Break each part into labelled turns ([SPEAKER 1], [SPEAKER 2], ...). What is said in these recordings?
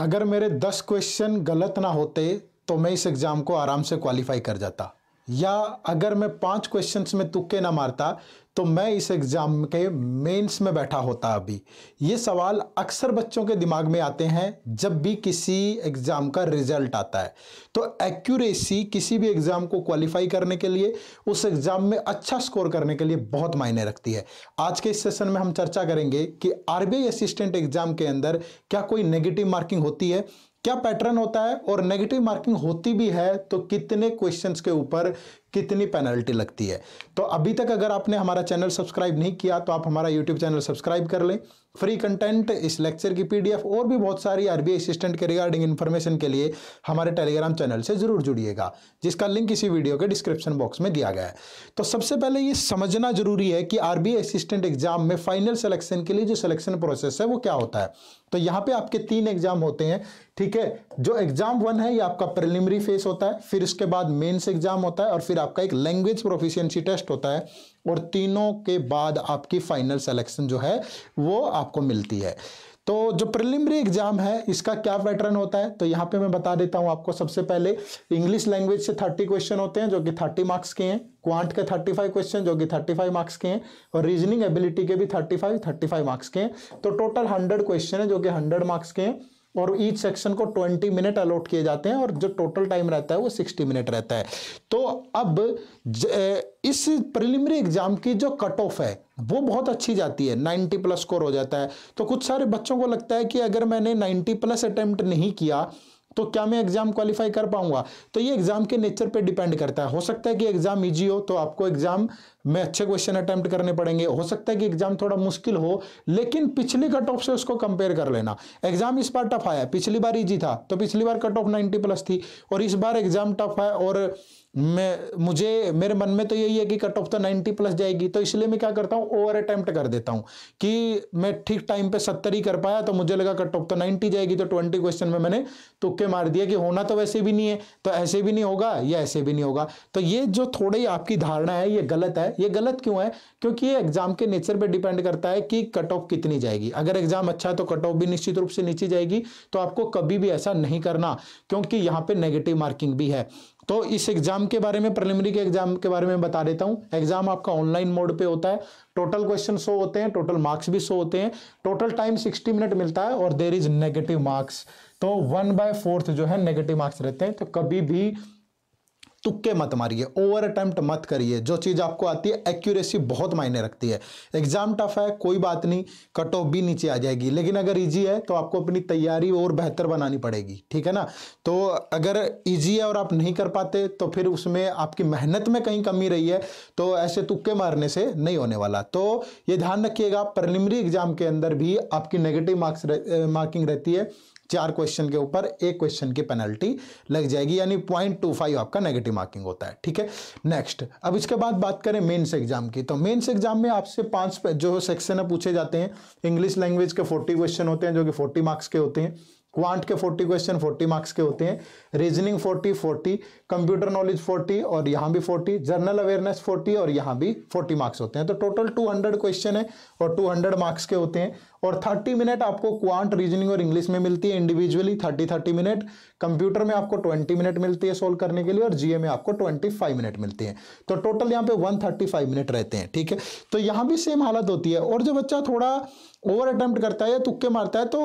[SPEAKER 1] अगर मेरे दस क्वेश्चन गलत ना होते तो मैं इस एग्ज़ाम को आराम से क्वालिफाई कर जाता या अगर मैं पांच क्वेश्चंस में तुक्के ना मारता तो मैं इस एग्ज़ाम के मेंस में बैठा होता अभी ये सवाल अक्सर बच्चों के दिमाग में आते हैं जब भी किसी एग्ज़ाम का रिजल्ट आता है तो एक्यूरेसी किसी भी एग्ज़ाम को क्वालिफाई करने के लिए उस एग्ज़ाम में अच्छा स्कोर करने के लिए बहुत मायने रखती है आज के इस सेशन में हम चर्चा करेंगे कि आर असिस्टेंट एग्ज़ाम के अंदर क्या कोई नेगेटिव मार्किंग होती है क्या पैटर्न होता है और नेगेटिव मार्किंग होती भी है तो कितने क्वेश्चंस के ऊपर कितनी पेनल्टी लगती है तो अभी तक अगर आपने हमारा चैनल सब्सक्राइब नहीं किया तो आप हमारा यूट्यूब चैनल सब्सक्राइब कर लें फ्री कंटेंट इस लेक्चर की पीडीएफ और भी बहुत सारी आरबीआई असिस्टेंट के रिगार्डिंग इन्फॉर्मेशन के लिए हमारे टेलीग्राम चैनल से जरूर जुड़िएगा जिसका लिंक इसी वीडियो के डिस्क्रिप्शन बॉक्स में दिया गया है तो सबसे पहले ये समझना जरूरी है कि आरबीआई असिस्टेंट एग्जाम में फाइनल सिलेक्शन के लिए जो सिलेक्शन प्रोसेस है वो क्या होता है तो यहाँ पे आपके तीन एग्जाम होते हैं ठीक है जो एग्जाम वन है ये आपका प्रिलिमिनरी फेस होता है फिर उसके बाद मेन्स एग्जाम होता है और फिर आपका एक लैंग्वेज प्रोफिशियंसी टेस्ट होता है और तीनों के बाद आपकी फाइनल सेलेक्शन जो है वो आपको मिलती है तो जो प्रिलिमरी एग्जाम है इसका क्या पैटर्न होता है तो यहाँ पे मैं बता देता हूँ आपको सबसे पहले इंग्लिश लैंग्वेज से 30 क्वेश्चन होते हैं जो कि 30 मार्क्स के हैं क्वांट के 35 क्वेश्चन जो कि 35 मार्क्स के हैं और रीजनिंग एबिलिटी के भी 35 35 मार्क्स के हैं तो टोटल 100 क्वेश्चन है जो कि हंड्रेड मार्क्स के हैं और ईच सेक्शन को 20 मिनट अलॉट किए जाते हैं और जो टोटल टाइम रहता है वो 60 मिनट रहता है तो अब इस प्रिलिमिनरी एग्जाम की जो कट ऑफ है वो बहुत अच्छी जाती है 90 प्लस स्कोर हो जाता है तो कुछ सारे बच्चों को लगता है कि अगर मैंने 90 प्लस अटैम्प्ट नहीं किया तो क्या मैं एग्जाम क्वालिफाई कर पाऊंगा तो ये एग्जाम के नेचर पे डिपेंड करता है हो सकता है कि एग्जाम इजी हो तो आपको एग्जाम में अच्छे क्वेश्चन अटेम्प्ट करने पड़ेंगे हो सकता है कि एग्जाम थोड़ा मुश्किल हो लेकिन पिछली कट ऑफ से उसको कंपेयर कर लेना एग्जाम इस बार टफ आया पिछली बार ईजी था तो पिछली बार कट ऑफ नाइनटी प्लस थी और इस बार एग्जाम टफ है और मैं मुझे मेरे मन में तो यही है कि कट ऑफ तो 90 प्लस जाएगी तो इसलिए मैं क्या करता हूँ ओवर अटेम्प्ट कर देता हूँ कि मैं ठीक टाइम पे 70 ही कर पाया तो मुझे लगा कट ऑफ तो 90 जाएगी तो 20 क्वेश्चन में मैंने तो पे मार दिया कि होना तो वैसे भी नहीं है तो ऐसे भी नहीं होगा या ऐसे भी नहीं होगा तो ये जो थोड़ी आपकी धारणा है ये गलत है ये गलत क्यों है क्योंकि ये एग्जाम के नेचर पे डिपेंड करता है कि कट ऑफ कितनी जाएगी अगर एग्जाम अच्छा है तो कट ऑफ भी निश्चित रूप से नीचे जाएगी तो आपको कभी भी ऐसा नहीं करना क्योंकि यहाँ पे नेगेटिव मार्किंग भी है तो इस एग्जाम के बारे में प्रिलिमिनरी के एग्जाम के बारे में बता देता हूँ एग्जाम आपका ऑनलाइन मोड पे होता है टोटल क्वेश्चन सो होते हैं टोटल मार्क्स भी सो होते हैं टोटल टाइम 60 मिनट मिलता है और देर इज नेगेटिव मार्क्स तो वन बाय फोर्थ जो है नेगेटिव मार्क्स रहते हैं तो कभी भी तुक्के मत मारिए ओवर अटेम्प्ट मत करिए जो चीज़ आपको आती है एक्यूरेसी बहुत मायने रखती है एग्जाम टफ है कोई बात नहीं कट ऑफ भी नीचे आ जाएगी लेकिन अगर इजी है तो आपको अपनी तैयारी और बेहतर बनानी पड़ेगी ठीक है ना तो अगर इजी है और आप नहीं कर पाते तो फिर उसमें आपकी मेहनत में कहीं कमी रही है तो ऐसे तुक्के मारने से नहीं होने वाला तो ये ध्यान रखिएगा प्रलिमरी एग्जाम के अंदर भी आपकी नेगेटिव मार्क्स मार्किंग रहती है चार क्वेश्चन के ऊपर एक क्वेश्चन की पेनल्टी लग जाएगी यानी पॉइंट टू फाइव आपका नेगेटिव मार्किंग होता है ठीक है नेक्स्ट अब इसके बाद बात करें मेन्स एग्जाम की तो मेन्स एग्जाम में आपसे पांच जो सेक्शन है पूछे जाते हैं इंग्लिश लैंग्वेज के फोर्टी क्वेश्चन होते हैं जो कि फोर्टी मार्क्स के होते हैं क्वांट के 40 क्वेश्चन 40 मार्क्स के होते हैं रीजनिंग 40 40 कंप्यूटर नॉलेज 40 और यहाँ भी 40 जर्नल अवेयरनेस 40 और यहाँ भी 40 मार्क्स होते हैं तो टोटल 200 क्वेश्चन है और 200 मार्क्स के होते हैं और 30 मिनट आपको क्वांट रीजनिंग और इंग्लिश में मिलती है इंडिविजुअली 30 30 मिनट कंप्यूटर में आपको 20 मिनट मिलती है सोल्व करने के लिए और जीए में आपको 25 मिनट मिलती है तो टोटल यहाँ पे 135 मिनट रहते हैं ठीक है तो यहाँ भी सेम हालत होती है और जो बच्चा थोड़ा ओवर अटैम्प्ट करता है या तुक्के मारता है तो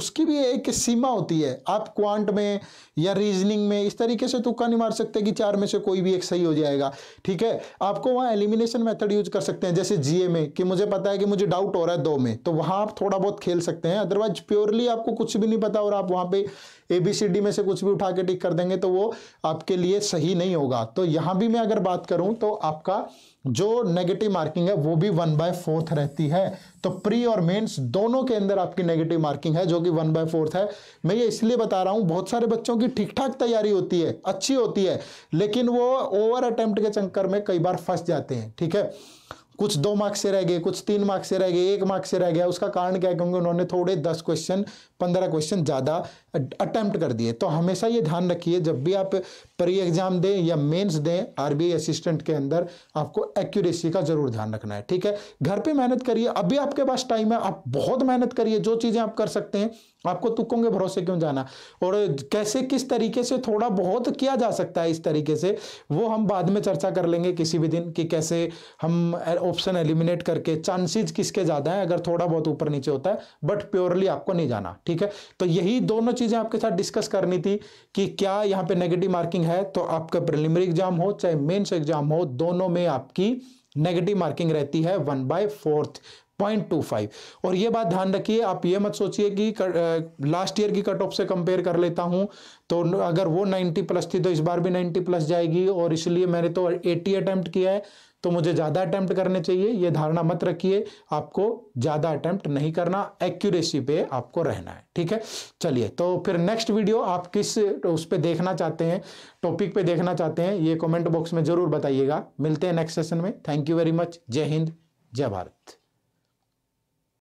[SPEAKER 1] उसकी भी एक सीमा होती है आप क्वांट में या रीजनिंग में इस तरीके से तुक्का नहीं मार सकते कि चार में से कोई भी एक सही हो जाएगा ठीक है आपको वहाँ एलिमिनेशन मेथड यूज कर सकते हैं जैसे जीए में कि मुझे पता है कि मुझे डाउट हो रहा है दो में तो वहाँ आप थोड़ा बहुत खेल सकते हैं अदरवाइज प्योरली आपको कुछ भी नहीं पता और आप वहां पे ए बी सी डी में से कुछ भी उठा के टिक कर देंगे तो वो आपके लिए सही नहीं होगा तो यहां भी मैं अगर बात करूं तो आपका जो नेगेटिव मार्किंग है वो भी वन बाय फोर्थ रहती है तो प्री और मेंस दोनों के अंदर आपकी नेगेटिव मार्किंग है जो कि वन बाय फोर्थ है मैं ये इसलिए बता रहा हूं बहुत सारे बच्चों की ठीक ठाक तैयारी होती है अच्छी होती है लेकिन वो ओवर अटेम्प्ट के चक्कर में कई बार फंस जाते हैं ठीक है कुछ दो मार्क्स से रह गए कुछ तीन मार्क्स से रह गए एक मार्क्स से रह गया उसका कारण क्या है क्योंकि उन्होंने थोड़े दस क्वेश्चन पंद्रह क्वेश्चन ज़्यादा अटैम्प्ट कर दिए तो हमेशा ये ध्यान रखिए जब भी आप प्री एग्जाम दें या मेंस दें आरबीआई असिस्टेंट के अंदर आपको एक्यूरेसी का जरूर ध्यान रखना है ठीक है घर पे मेहनत करिए अभी आपके पास टाइम है आप बहुत मेहनत करिए जो चीजें आप कर सकते हैं आपको तुक्कों के भरोसे क्यों जाना और कैसे किस तरीके से थोड़ा बहुत किया जा सकता है इस तरीके से वो हम बाद में चर्चा कर लेंगे किसी भी दिन कि कैसे हम ऑप्शन एलिमिनेट करके चांसेस किसके ज़्यादा है अगर थोड़ा बहुत ऊपर नीचे होता है बट प्योरली आपको नहीं जाना ठीक है तो यही दोनों चीज़ें आपके साथ डिस्कस करनी थी कि क्या यहाँ पे नेगेटिव मार्किंग है तो आपका प्रिलिमिनरी एग्जाम हो चाहे मेन्स एग्जाम हो दोनों में आपकी नेगेटिव मार्किंग रहती है one by fourth point two five और ये बात ध्यान रखिए आप ये मत सोचिए कि कर, लास्ट ईयर की कट ऑफ से कंपेयर कर लेता हूँ तो अगर वो नाइन्टी प्लस थी तो इस बार भी नाइन्टी प्लस जाएगी और इसलिए मैंने तो एटी अटैम्प्ट किया है तो मुझे ज़्यादा अटैम्प्ट करने चाहिए ये धारणा मत रखिए आपको ज़्यादा अटैम्प्ट नहीं करना एक्यूरेसी पे आपको रहना है ठीक है चलिए तो फिर नेक्स्ट वीडियो आप किस उस पर देखना चाहते हैं टॉपिक पे देखना चाहते हैं ये कमेंट बॉक्स में ज़रूर बताइएगा मिलते हैं नेक्स्ट सेशन में थैंक यू वेरी मच जय हिंद जय भारत